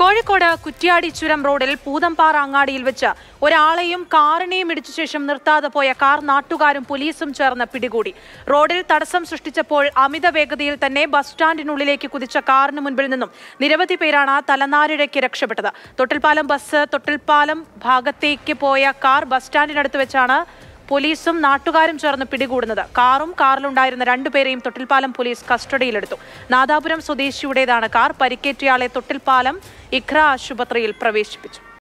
കോഴിക്കോട് കുറ്റ്യാടി ചുരം റോഡിൽ പൂതംപാറ അങ്ങാടിയിൽ വെച്ച് ഒരാളെയും കാറിനെയും ഇടിച്ച ശേഷം നിർത്താതെ പോയ കാർ നാട്ടുകാരും പോലീസും ചേർന്ന് പിടികൂടി റോഡിൽ തടസ്സം സൃഷ്ടിച്ചപ്പോൾ അമിത വേഗതയിൽ തന്നെ ബസ് സ്റ്റാൻഡിനുള്ളിലേക്ക് കുതിച്ച കാറിന് മുൻപിൽ നിന്നും നിരവധി പേരാണ് തലനാരിഴയ്ക്ക് രക്ഷപ്പെട്ടത് തൊട്ടിൽപ്പാലം ബസ് തൊട്ടിൽപ്പാലം ഭാഗത്തേക്ക് പോയ കാർ ബസ് സ്റ്റാൻഡിനടുത്ത് വെച്ചാണ് പോലീസും നാട്ടുകാരും ചേർന്ന് പിടികൂടുന്നത് കാറും കാറിലുണ്ടായിരുന്ന രണ്ടുപേരെയും തൊട്ടിൽപ്പാലം പോലീസ് കസ്റ്റഡിയിലെടുത്തു നാദാപുരം സ്വദേശിയുടേതാണ് കാർ പരിക്കേറ്റയാളെ തൊട്ടിൽപ്പാലം ഇഖ്ര ആശുപത്രിയിൽ പ്രവേശിപ്പിച്ചു